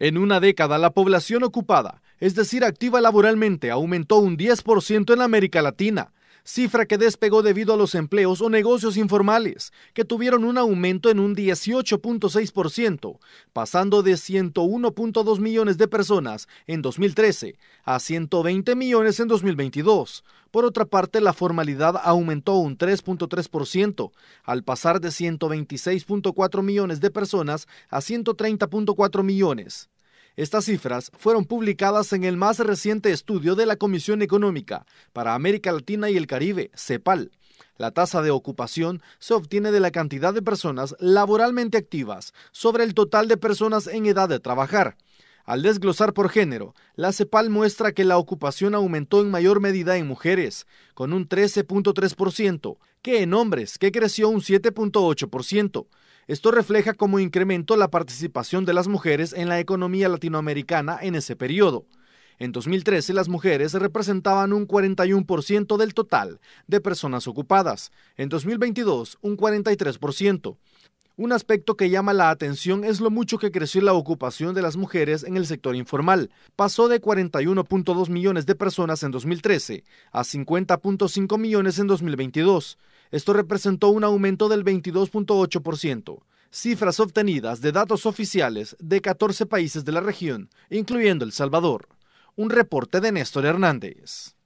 En una década, la población ocupada, es decir, activa laboralmente, aumentó un 10% en América Latina, cifra que despegó debido a los empleos o negocios informales, que tuvieron un aumento en un 18.6%, pasando de 101.2 millones de personas en 2013 a 120 millones en 2022. Por otra parte, la formalidad aumentó un 3.3%, al pasar de 126.4 millones de personas a 130.4 millones. Estas cifras fueron publicadas en el más reciente estudio de la Comisión Económica para América Latina y el Caribe, CEPAL. La tasa de ocupación se obtiene de la cantidad de personas laboralmente activas sobre el total de personas en edad de trabajar. Al desglosar por género, la CEPAL muestra que la ocupación aumentó en mayor medida en mujeres, con un 13.3%, que en hombres, que creció un 7.8%. Esto refleja cómo incremento la participación de las mujeres en la economía latinoamericana en ese periodo. En 2013 las mujeres representaban un 41% del total de personas ocupadas, en 2022 un 43%. Un aspecto que llama la atención es lo mucho que creció la ocupación de las mujeres en el sector informal. Pasó de 41.2 millones de personas en 2013 a 50.5 millones en 2022. Esto representó un aumento del 22.8%, cifras obtenidas de datos oficiales de 14 países de la región, incluyendo El Salvador. Un reporte de Néstor Hernández.